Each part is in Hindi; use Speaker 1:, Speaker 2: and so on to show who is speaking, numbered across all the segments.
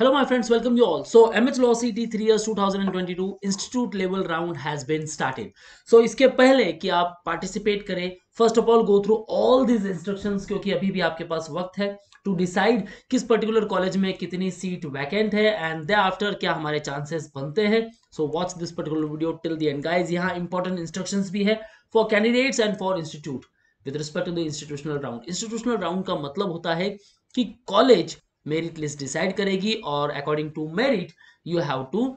Speaker 1: Hello my friends, welcome you all. So MH Law CT 3 years 2022 institute level round has been started. So इसके पहले कि आप participate करें first of all go through all these instruction क्योंकि अभी भी आपके पास वक्त है टू डिसाइड किस पर्टिकुलर कॉलेज में कितनी सीट वैकेंट है एंड दे आफ्टर क्या हमारे चांसेस बनते हैं so watch this particular video till the end guys यहाँ इंपॉर्टेंट इंस्ट्रक्शंस भी है for candidates and for institute with respect to the institutional round institutional round का मतलब होता है कि कॉलेज मेरिट लिस्ट डिसाइड करेगी और according to merit you have to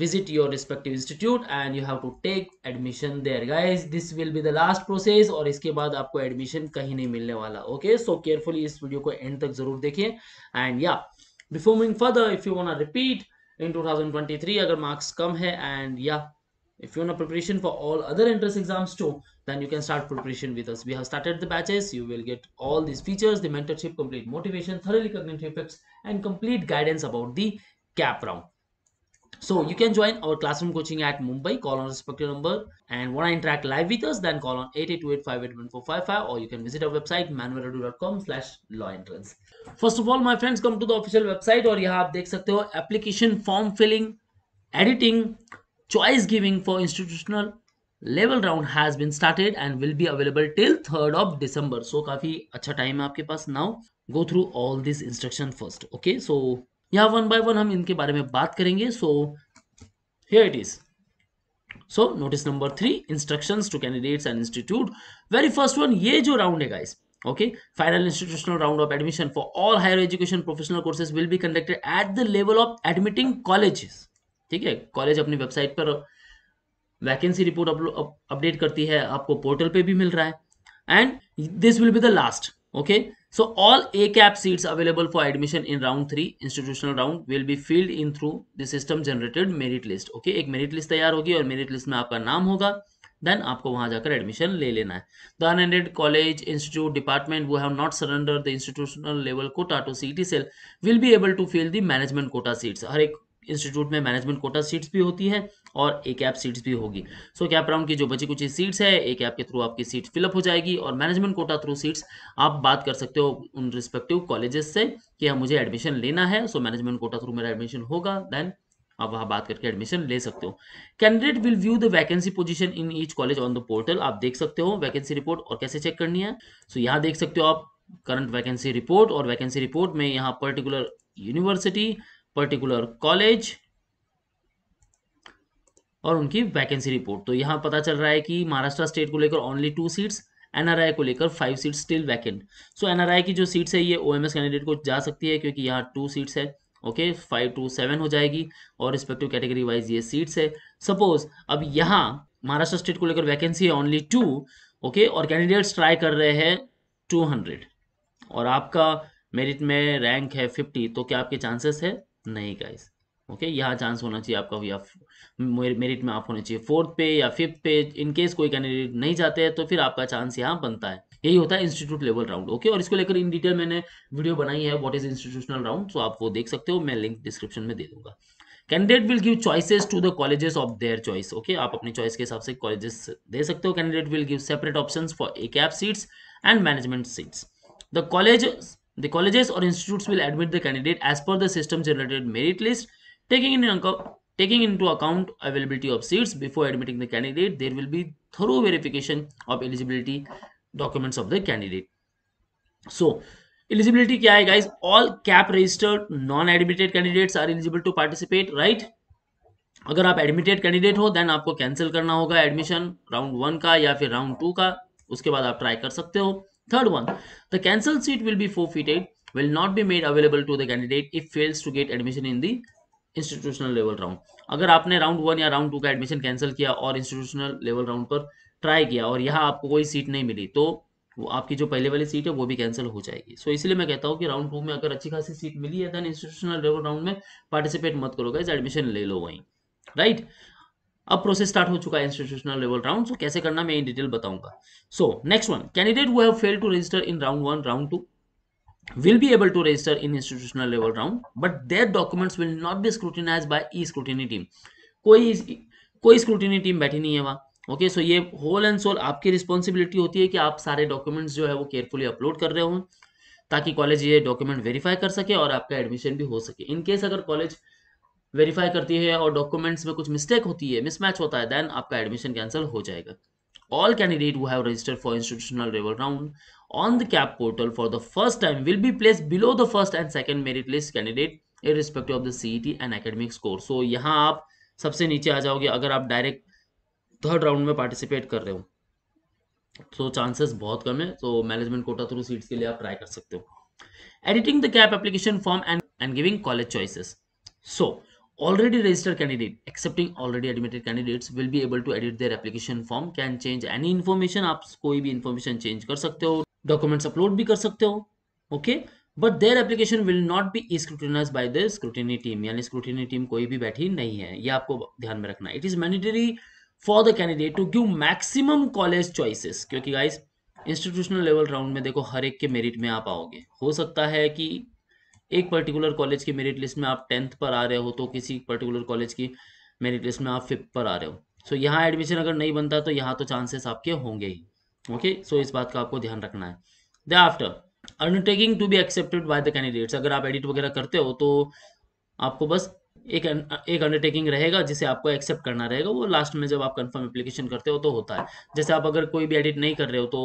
Speaker 1: visit your respective institute and you have to take admission there guys this will be the last process और इसके बाद आपको admission कहीं नहीं मिलने वाला okay so carefully इस video को end तक जरूर देखिए and yeah before moving further if you wanna repeat in 2023 अगर marks कम है and yeah if you want a preparation for all other entrance exams too then you can start preparation with us we have started the batches you will get all these features the mentorship complete motivation thoroughly cognitive effects and complete guidance about the cap round so you can join our classroom coaching at mumbai call on respective number and want to interact live with us then call on 8828581455 or you can visit our website manueladu.com slash law entrance first of all my friends come to the official website or you have dekh application form filling editing choice giving for institutional level round has been started and will be available till third of December. So, काफी अच्छा time है आपके पास now. Go through all these instruction first. Okay, so यहाँ one by one हम इनके बारे में बात करेंगे here it is so notice number three instructions to candidates and institute very first one ye jo round hai guys okay final institutional round of admission for all higher education professional courses will be conducted at the level of admitting colleges ठीक है कॉलेज अपनी वेबसाइट पर वैकेंसी रिपोर्ट अपडेट करती है आपको पोर्टल पे भी मिल रहा है and this will be the last okay so all A CAP seats available for admission in round three institutional round will be filled in through the system generated merit list okay एक मेरिट लिस्ट तैयार होगी और मेरिट लिस्ट में आपका नाम होगा देन आपको वहां जाकर एडमिशन ले लेना है the unaided college institute department who have not surrender the institutional level quota to C cell will be able to fill the management quota seats हर एक इंस्टीट्यूट में मैनेजमेंट कोटा सीट्स भी होती है और एक ऐप सीट्स भी होगी सो कैप राउंड की जो बची कुछ सीट्स है एक ऐप के थ्रू आपकी सीट फिलअप हो जाएगी और मैनेजमेंट कोटा थ्रू सीट्स आप बात कर सकते हो उन रिस्पेक्टिव कॉलेजेस से कि हाँ, मुझे एडमिशन लेना है सो मैनेजमेंट कोटा थ्रू मेरा एडमिशन होगा देन आप वहां बात करके एडमिशन ले सकते हो candidate will view the vacancy position in each college on the portal आप देख सकते हो वैकेंसी रिपोर्ट और कैसे चेक करनी है सो यहाँ देख सकते हो आप करंट वैकेंसी रिपोर्ट और वैकेंसी रिपोर्ट में यहाँ पर्टिकुलर यूनिवर्सिटी पर्टिकुलर कॉलेज और उनकी वैकेंसी रिपोर्ट तो यहां पता चल रहा है कि महाराष्ट्र स्टेट को लेकर ओनली टू सीट्स एनआरआई को लेकर five seat still vacant so NRI की जो सीट्स है ये ओएमएस कैंडिडेट को जा सकती है क्योंकि यहाँ टू सीट्स है ओके फाइव टू सेवन हो जाएगी और रिस्पेक्टिव कैटेगरी वाइज ये सीट्स है सपोज अब यहाँ महाराष्ट्र स्टेट को लेकर वैकेंसी है ओनली टू ओके और कैंडिडेट्स ट्राई कर रहे हैं टू हंड्रेड और आपका मेरिट में रैंक है फिफ्टी तो क्या आपके चांसेस है नहीं गाइस ओके okay, यहाँ चांस होना चाहिए आपका या मेरिट में आप होने चाहिए फोर्थ पे या फिफ्थ पे इन केस कोई कैंडिडेट नहीं जाते हैं तो फिर आपका चांस यहाँ बनता है यही होता है इंस्टीट्यूट लेवल राउंड ओके और इसको लेकर इन डिटेल मैंने वीडियो बनाई है what is institutional round so आप वो देख सकते हो मैं लिंक डिस्क्रिप्शन में दे दूंगा candidate will give choices to the colleges of their choice okay आप अपने चॉइस के हिसाब से कॉलेजेस दे सकते हो candidate will give separate option for A CAP seats and management seats the college The colleges or institutes will admit the candidate as per the system generated merit list, taking into account taking into account availability of seats before admitting the candidate there will be thorough verification of eligibility documents of the candidate so eligibility kya hai guys all cap registered non admitted candidates are eligible to participate right अगर आप एडमिटेड कैंडिडेट हो देन आपको कैंसिल करना होगा एडमिशन राउंड वन का या फिर राउंड टू का उसके बाद आप ट्राई कर सकते हो Third one, the cancelled seat will be forfeited, will not be made available to the candidate if fails to get admission in the institutional level round अगर आपने राउंड वन या राउंड टू का एडमिशन कैंसिल किया और इंस्टीट्यूशनल लेवल राउंड पर ट्राई किया और यहाँ आपको कोई सीट नहीं मिली तो वो आपकी जो पहले वाली सीट है वो भी कैंसिल हो जाएगी सो so, इसलिए मैं कहता हूँ कि राउंड टू में अगर अच्छी खासी सीट मिली है देन इंस्टीट्यूशनल लेवल राउंड में पार्टिसिपेट मत करो गाइज एडमिशन ले लो वहीं राइट अब प्रोसेस स्टार्ट हो चुका है इंस्टीट्यूशनल लेवल राउंड सो कैसे करना मैं इन डिटेल बताऊंगा so next one candidate who have fail to register in round one round two will be able to register in institutional level round but their documents will not be scrutinize by e scrutiny team कोई कोई स्क्रूटिनी टीम बैठी नहीं है वहाँ ओके सो ये होल एंड सोल आपकी रिस्पॉन्सिबिलिटी होती है कि आप सारे डॉक्यूमेंट्स जो है वो केयरफुली अपलोड कर रहे हो ताकि कॉलेज ये डॉक्यूमेंट वेरीफाई कर सके और आपका एडमिशन भी हो सके इनकेस अगर कॉलेज वेरीफाई करती है और डॉक्यूमेंट्स में कुछ मिस्टेक होती है मिसमैच होता है देन आपका एडमिशन कैंसिल हो जाएगा all candidate who have registered for institutional level round on the CAP portal for the first time will be place below the first and second merit list candidate in respective of the C and academic score so यहाँ आप सबसे नीचे आ जाओगे अगर आप डायरेक्ट थर्ड राउंड में पार्टिसिपेट कर रहे हो तो चांसेस बहुत कम है so management quota through seats के लिए आप ट्राई कर सकते हो editing the CAP application form and and giving college choices so already registered candidate accepting already admitted candidates will be able to edit their application form can change any information आप कोई भी information change कर सकते हो documents upload भी कर सकते हो okay but their application will not be scrutinized by the scrutiny team यानी scrutiny team कोई भी बैठी नहीं है ये आपको ध्यान में रखना it is mandatory for the candidate to give maximum college choices क्योंकि guys institutional level round में देखो हर एक के merit में आप आओगे हो सकता है कि एक पर्टिकुलर कॉलेज की मेरिट लिस्ट में आप टेंथ पर आ रहे हो तो किसी पर्टिकुलर कॉलेज की मेरिट लिस्ट में आप फिफ्थ पर आ रहे हो सो so, यहाँ एडमिशन अगर नहीं बनता तो यहाँ तो चांसेस आपके होंगे ही ओके okay? सो so, इस बात का आपको ध्यान रखना है the after undertaking to be accepted by the candidates अगर आप एडिट वगैरह करते हो तो आपको बस एक एक अंडरटेकिंग रहेगा जिसे आपको एक्सेप्ट करना रहेगा वो लास्ट में जब आप कंफर्म एप्लीकेशन करते हो तो होता है जैसे आप अगर कोई भी एडिट नहीं कर रहे हो तो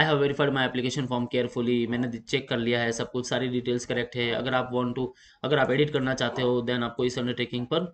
Speaker 1: I have verified my application form carefully मैंने चेक कर लिया है सब कुछ सारी डिटेल्स करेक्ट है अगर आप वॉन्ट टू अगर आप एडिट करना चाहते हो देन आपको इस अंडरटेकिंग पर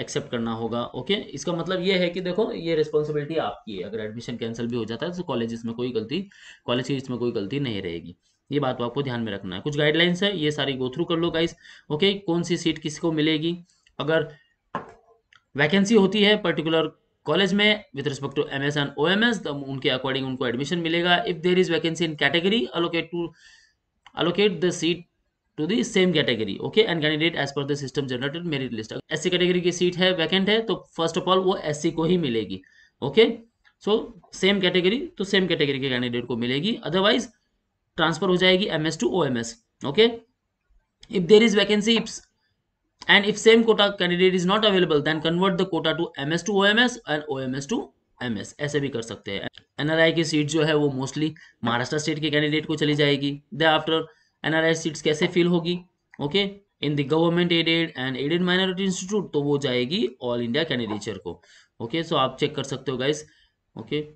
Speaker 1: एक्सेप्ट करना होगा ओके इसका मतलब ये है कि देखो ये रिस्पॉन्सिबिलिटी आपकी है अगर एडमिशन कैंसिल भी हो जाता है तो कॉलेज में कोई गलती कॉलेज की इसमें कोई गलती नहीं रहेगी ये बात तो आपको ध्यान में रखना है कुछ गाइडलाइंस है ये सारी गो थ्रू कर लो गाइस ओके कौन सी सीट किसको मिलेगी अगर वैकेंसी होती है पर्टिकुलर कॉलेज में with respect to M S and O M S उनके अकॉर्डिंग उनको एडमिशन मिलेगा if there is vacancy in category allocate to allocate the seat to the same category okay and candidate as per the system generated merit list S C category की सीट है वैकेंट है तो फर्स्ट ऑफ ऑल वो एस सी को ही मिलेगी ओके सो सेम कैटेगरी तो सेम कैटेगरी के कैंडिडेट को मिलेगी अदरवाइज ट्रांसफर हो जाएगी M S to O M S okay if there is vacancy if and same quota candidate is not available same convert the quota to M S to O M S and O M S to M S ऐसे भी कर सकते हैं एन आर आई की सीट जो है वो मोस्टली महाराष्ट्र स्टेट के कैंडिडेट को चली जाएगी the after N R I seats कैसे फिल होगी okay in the government aided and aided minority institute तो वो जाएगी ऑल इंडिया कैंडिडेचर को ओके okay? सो so आप चेक कर सकते हो guys okay okay?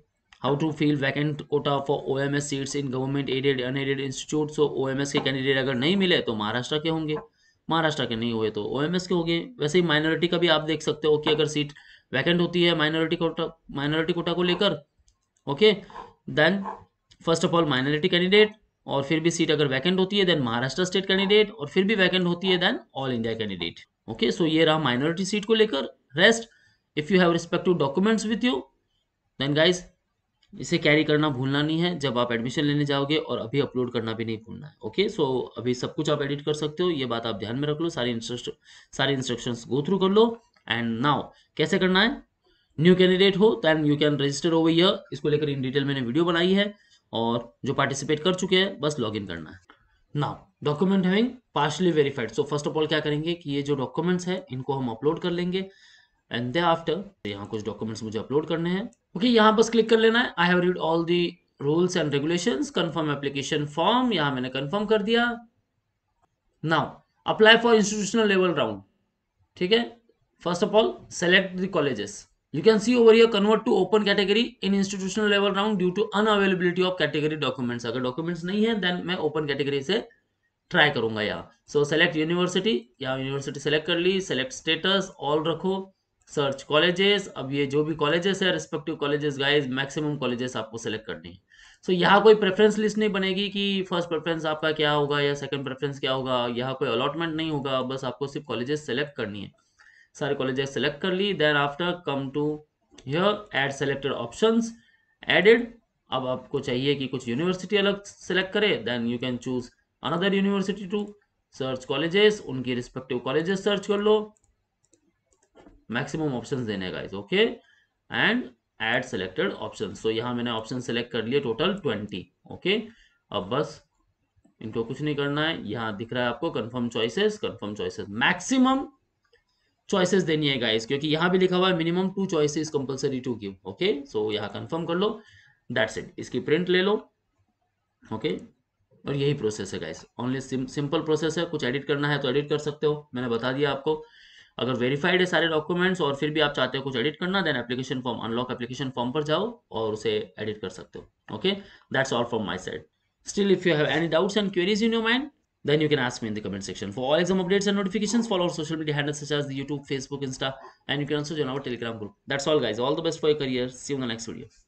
Speaker 1: How to fill vacant quota for O M S seats in government aided unaided institute so S के कैंडिडेट अगर नहीं मिले तो महाराष्ट्र के होंगे महाराष्ट्र के नहीं हुए तो ओ एम एस के होंगे वैसे ही माइनॉरिटी का भी आप देख सकते हो कि अगर सीट वैकेंट होती है माइनॉरिटी कोटा माइनॉरिटी कोटा को लेकर okay then first of all minority candidate और फिर भी सीट अगर वैकेंट होती है देन महाराष्ट्र स्टेट कैंडिडेट और फिर भी वैकेंट होती है then all India candidate okay so ये रहा माइनॉरिटी सीट को लेकर rest if you have respective documents with you then guys इसे कैरी करना भूलना नहीं है जब आप एडमिशन लेने जाओगे और अभी अपलोड करना भी नहीं भूलना है ओके सो so, अभी सब कुछ आप एडिट कर सकते हो ये बात आप ध्यान में रख लो सारी इंस्ट्रक्शन सारी इंस्ट्रक्शंस गो थ्रू कर लो एंड नाउ कैसे करना है न्यू कैंडिडेट हो then you can register over here इसको लेकर इन डिटेल मैंने वीडियो बनाई है और जो पार्टिसिपेट कर चुके हैं बस लॉग इन करना है now document having partially verified so first of all क्या करेंगे कि ये जो डॉक्यूमेंट्स है इनको हम अपलोड कर लेंगे एंड दे आफ्टर यहाँ कुछ डॉक्यूमेंट्स मुझे अपलोड करने हैं ओके okay, यहां बस क्लिक कर लेना है I have read all the rules and regulation confirm application form यहां मैंने कन्फर्म कर दिया now apply for institutional level round ठीक है first of all select the colleges you can see over here convert to open category in institutional level round due to unavailability of category documents अगर डॉक्यूमेंट्स नहीं है देन मैं ओपन कैटेगरी से ट्राई करूंगा यहाँ सो सेलेक्ट यूनिवर्सिटी या यूनिवर्सिटी सेलेक्ट कर ली सेलेक्ट स्टेटस ऑल रखो सर्च कॉलेजेस अब ये जो भी कॉलेजेस है respective colleges guys maximum colleges आपको सेलेक्ट करनी है सो so, यहाँ कोई प्रेफरेंस लिस्ट नहीं बनेगी कि फर्स्ट प्रेफरेंस आपका क्या होगा या सेकंड प्रेफरेंस क्या होगा यहाँ कोई अलॉटमेंट नहीं होगा बस आपको सिर्फ कॉलेजेस सेलेक्ट करनी है सारे कॉलेजेस सेलेक्ट कर ली then after come to here add selected option added अब आपको चाहिए कि कुछ यूनिवर्सिटी अलग सेलेक्ट करे then you can choose another university to search colleges उनकी रिस्पेक्टिव कॉलेजेस सर्च कर लो मैक्सिमम ऑप्शन देने का guys okay and add selected option तो यहाँ मैंने ऑप्शन सेलेक्ट कर लिए टोटल ट्वेंटी ओके अब बस इनको कुछ नहीं करना है यहाँ दिख रहा है आपको confirm choices confirm choices maximum choices देनी है गाइस क्योंकि यहाँ भी लिखा हुआ है minimum two choices compulsory to give okay so यहाँ कंफर्म कर लो दैट्स इट इसकी प्रिंट ले लो ओके okay? और यही प्रोसेस है गाइस ओनली सिंपल प्रोसेस है कुछ एडिट करना है तो एडिट कर सकते हो मैंने बता दिया आपको अगर वेरीफाइड है सारे डॉक्यूमेंट्स और फिर भी आप चाहते हो कुछ एडिट करना then application form unlock application form पर जाओ और उसे एडिट कर सकते हो okay that's all from my side still if you have any doubts and queries in your mind then you can ask me in the comment section for all exam updates and notification follow our social media handles such as YouTube Facebook Insta and you can also join our Telegram group that's all guys all the best for your career see in the next video